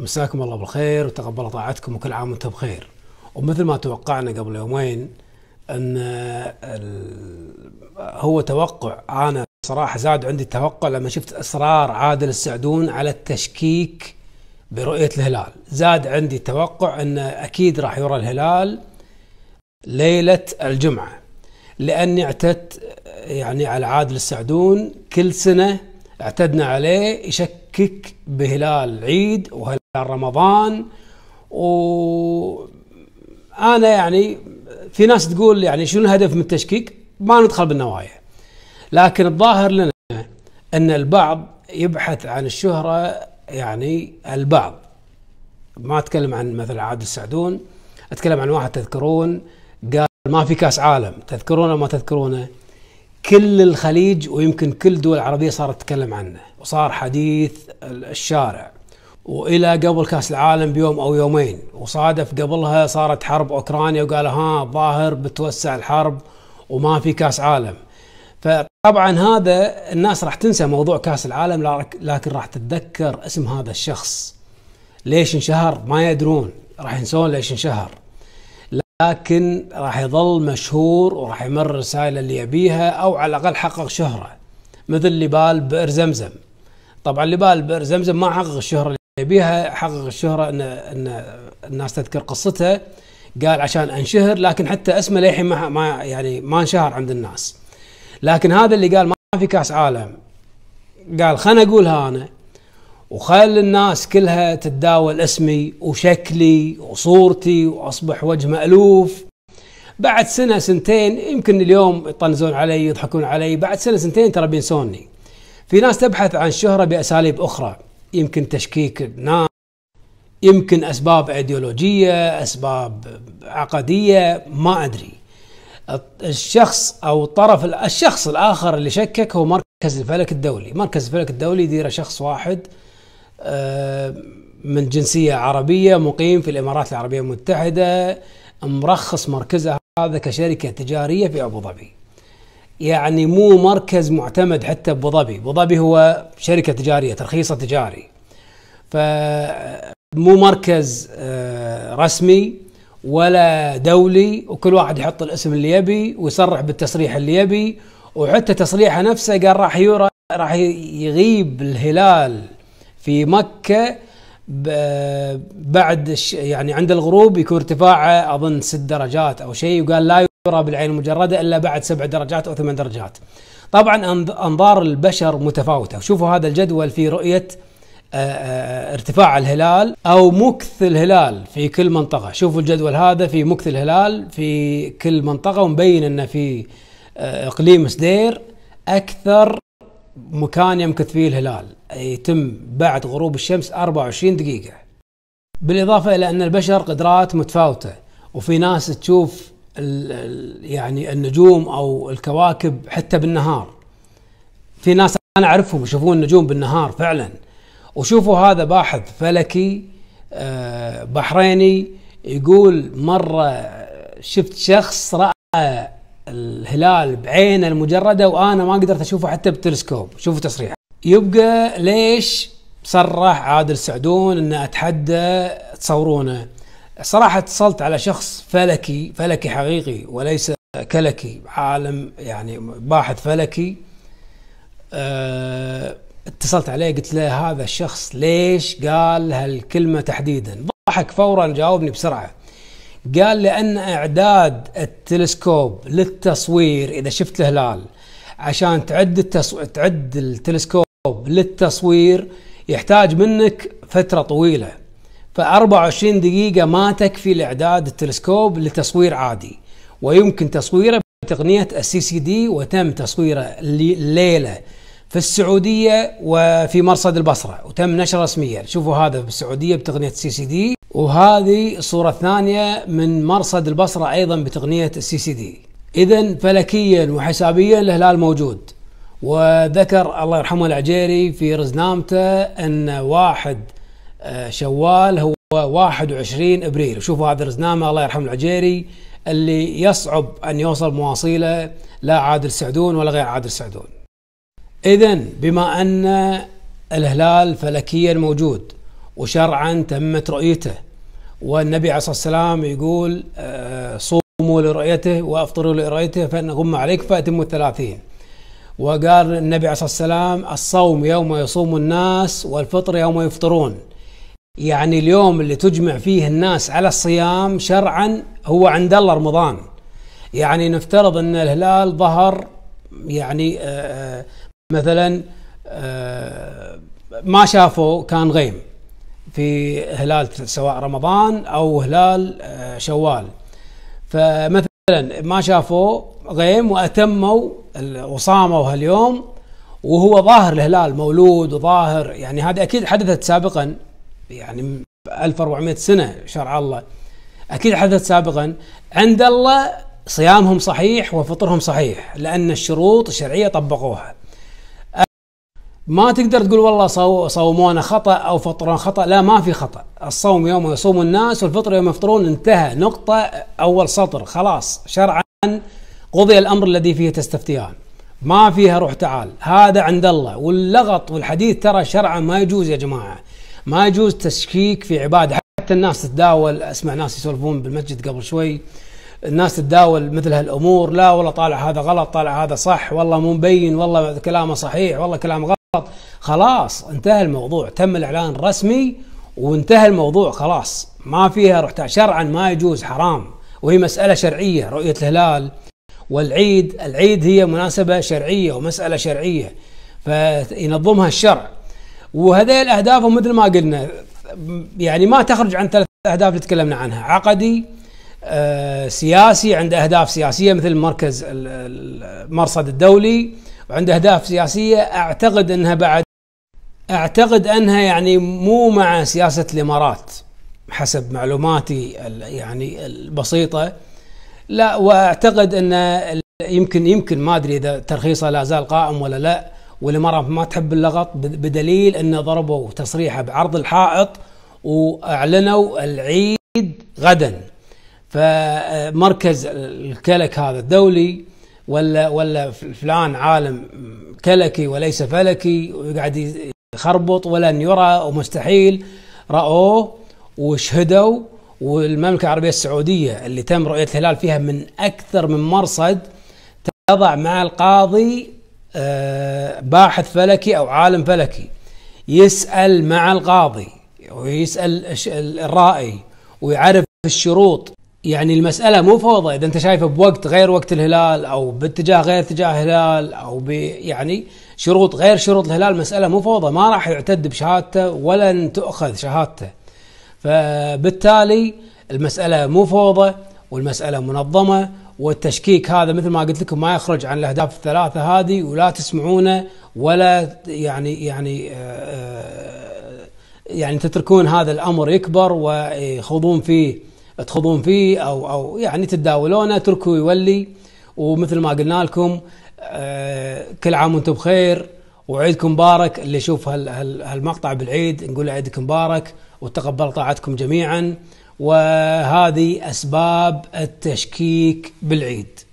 مساكم الله بالخير وتقبل طاعتكم وكل عام وانتم بخير ومثل ما توقعنا قبل يومين ان هو توقع انا صراحه زاد عندي التوقع لما شفت اصرار عادل السعدون على التشكيك برؤيه الهلال زاد عندي توقع ان اكيد راح يرى الهلال ليله الجمعه لاني اعتدت يعني على عادل السعدون كل سنه اعتدنا عليه يشكك بهلال العيد وهلال رمضان و انا يعني في ناس تقول يعني شنو الهدف من التشكيك؟ ما ندخل بالنوايا لكن الظاهر لنا ان البعض يبحث عن الشهره يعني البعض ما اتكلم عن مثلا عادل السعدون اتكلم عن واحد تذكرون قال ما في كاس عالم تذكرونه ما تذكرونه كل الخليج ويمكن كل دول العربيه صارت تتكلم عنه وصار حديث الشارع والى قبل كاس العالم بيوم او يومين وصادف قبلها صارت حرب اوكرانيا وقال ها الظاهر بتوسع الحرب وما في كاس عالم فطبعا هذا الناس راح تنسى موضوع كاس العالم لكن راح تتذكر اسم هذا الشخص ليش انشهر ما يدرون راح ينسون ليش انشهر لكن راح يظل مشهور وراح يمر رسائل اللي يبيها أو على الأقل حقق شهرة مثل بال بئر زمزم طبعا بال بئر زمزم ما حقق الشهرة يبيها حقق الشهرة أن, أن الناس تذكر قصته قال عشان انشهر لكن حتى اسمه للحين ما, ما يعني ما انشهر عند الناس لكن هذا اللي قال ما في كاس عالم قال خلنا اقولها انا وخل الناس كلها تتداول اسمي وشكلي وصورتي واصبح وجه مألوف بعد سنه سنتين يمكن اليوم يطنزون علي يضحكون علي بعد سنه سنتين ترى بينسوني في ناس تبحث عن الشهره باساليب اخرى يمكن تشكيك الناس نعم، يمكن اسباب ايديولوجيه اسباب عقديه ما ادري الشخص او الطرف الشخص الاخر اللي شكك هو مركز الفلك الدولي مركز الفلك الدولي يديره شخص واحد آه، من جنسيه عربيه مقيم في الامارات العربيه المتحده مرخص مركزه هذا كشركه تجاريه في ابو ظبي يعني مو مركز معتمد حتى بأبو ظبي، أبو ظبي هو شركة تجارية ترخيصة تجاري. مو مركز آه، رسمي ولا دولي وكل واحد يحط الاسم اللي يبي ويصرح بالتصريح اللي يبي وحتى تصريحه نفسه قال راح يورا راح يغيب الهلال في مكه بعد يعني عند الغروب يكون ارتفاعه اظن ست درجات او شيء وقال لا يرى بالعين المجردة إلا بعد سبع درجات أو ثمان درجات طبعا أنظار البشر متفاوتة شوفوا هذا الجدول في رؤية آه، آه، ارتفاع الهلال أو مكث الهلال في كل منطقة شوفوا الجدول هذا في مكث الهلال في كل منطقة ومبين أنه في آه، إقليم سدير أكثر مكان يمكث فيه الهلال يتم بعد غروب الشمس 24 دقيقة بالإضافة إلى أن البشر قدرات متفاوتة وفي ناس تشوف يعني النجوم او الكواكب حتى بالنهار في ناس انا اعرفهم يشوفون النجوم بالنهار فعلا وشوفوا هذا باحث فلكي آه، بحريني يقول مره شفت شخص راى الهلال بعينه المجرده وانا ما قدرت اشوفه حتى بالتلسكوب شوفوا تصريح يبقى ليش صرح عادل سعدون انه اتحدى تصورونه صراحة اتصلت على شخص فلكي فلكي حقيقي وليس كلكي عالم يعني باحث فلكي أه اتصلت عليه قلت له هذا الشخص ليش قال هالكلمة تحديدا ضحك فورا جاوبني بسرعة قال لأن إعداد التلسكوب للتصوير إذا شفت الهلال عشان تعد التصو... تعد التلسكوب للتصوير يحتاج منك فترة طويلة فأربعة 24 دقيقة ما تكفي لإعداد التلسكوب لتصوير عادي ويمكن تصويره بتقنية السي سي دي وتم تصويره الليلة في السعودية وفي مرصد البصرة وتم نشره رسميا شوفوا هذا في السعودية بتقنية السي سي دي وهذه الصورة الثانية من مرصد البصرة أيضا بتقنية السي سي دي إذا فلكيا وحسابيا الهلال موجود وذكر الله يرحمه العجيري في رزنامته أن واحد آه، شوال هو 21 ابريل شوفوا هذا الرزنامه الله يرحم العجيري اللي يصعب ان يوصل مواصيله لا عادل سعدون ولا غير عادل سعدون. اذا بما ان الهلال فلكيا موجود وشرعا تمت رؤيته والنبي عليه الصلاه والسلام يقول آه، صوموا لرؤيته وافطروا لرؤيته فان غم عليك فاتموا الثلاثين. وقال النبي عليه الصلاه والسلام الصوم يوم يصوم الناس والفطر يوم يفطرون. يعني اليوم اللي تجمع فيه الناس على الصيام شرعا هو عند الله رمضان يعني نفترض ان الهلال ظهر يعني آه، آه، مثلا آه، ما شافه كان غيم في هلال سواء رمضان او هلال شوال فمثلا ما شافوا غيم واتموا وصاموا هاليوم وهو ظاهر الهلال مولود وظاهر يعني هذا اكيد حدثت سابقا يعني 1400 سنة شرع الله أكيد حدث سابقا عند الله صيامهم صحيح وفطرهم صحيح لأن الشروط الشرعية طبقوها ما تقدر تقول والله صومونا خطأ أو فطرنا خطأ لا ما في خطأ الصوم يوم يصوم الناس والفطر يوم يفطرون انتهى نقطة أول سطر خلاص شرعا قضي الأمر الذي فيه تستفتيان ما فيها روح تعال هذا عند الله واللغط والحديث ترى شرعا ما يجوز يا جماعة ما يجوز تشكيك في عباده حتى الناس تتداول اسمع ناس يسولفون بالمسجد قبل شوي الناس تتداول مثل هالامور لا والله طالع هذا غلط طالع هذا صح والله مو مبين والله كلامه صحيح والله كلامه غلط خلاص انتهى الموضوع تم الاعلان الرسمي وانتهى الموضوع خلاص ما فيها رحت شرعا ما يجوز حرام وهي مساله شرعيه رؤيه الهلال والعيد العيد هي مناسبه شرعيه ومساله شرعيه فينظمها الشرع وهذيل اهدافهم مثل ما قلنا يعني ما تخرج عن ثلاث اهداف اللي تكلمنا عنها عقدي آه، سياسي عنده اهداف سياسيه مثل مركز المرصد الدولي وعنده اهداف سياسيه اعتقد انها بعد اعتقد انها يعني مو مع سياسه الامارات حسب معلوماتي يعني البسيطه لا واعتقد ان يمكن يمكن ما ادري اذا ترخيصه لا زال قائم ولا لا والاماره ما تحب اللغط بدليل انه ضربوا تصريحه بعرض الحائط واعلنوا العيد غدا فمركز الكلك هذا الدولي ولا ولا فلان عالم كلكي وليس فلكي وقاعد يخربط ولن يرى ومستحيل راوه وشهدوا والمملكه العربيه السعوديه اللي تم رؤيه الهلال فيها من اكثر من مرصد تضع مع القاضي آه، باحث فلكي أو عالم فلكي يسأل مع القاضي ويسأل الرائي ويعرف الشروط يعني المسألة مو فوضى إذا أنت شايفه بوقت غير وقت الهلال أو باتجاه غير اتجاه الهلال أو ب يعني شروط غير شروط الهلال مسألة مو فوضى ما راح يعتد بشهادته ولن تؤخذ شهادته فبالتالي المسألة مو فوضى والمسألة منظمة والتشكيك هذا مثل ما قلت لكم ما يخرج عن الاهداف الثلاثه هذه ولا تسمعونه ولا يعني يعني آه، آه، يعني تتركون هذا الامر يكبر ويخوضون فيه تخوضون فيه او او يعني تتداولونه اتركوا يولي ومثل ما قلنا لكم آه، كل عام وانتم بخير وعيدكم مبارك اللي يشوف هالمقطع بالعيد نقول عيدكم مبارك وتقبل طاعتكم جميعا وهذه أسباب التشكيك بالعيد